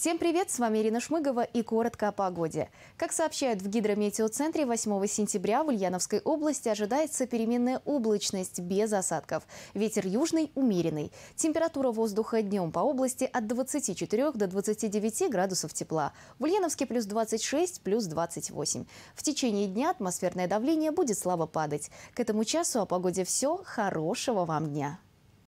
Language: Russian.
Всем привет, с вами Ирина Шмыгова и коротко о погоде. Как сообщают в гидрометеоцентре, 8 сентября в Ульяновской области ожидается переменная облачность без осадков. Ветер южный умеренный. Температура воздуха днем по области от 24 до 29 градусов тепла. В Ульяновске плюс 26, плюс 28. В течение дня атмосферное давление будет слабо падать. К этому часу о погоде все. Хорошего вам дня!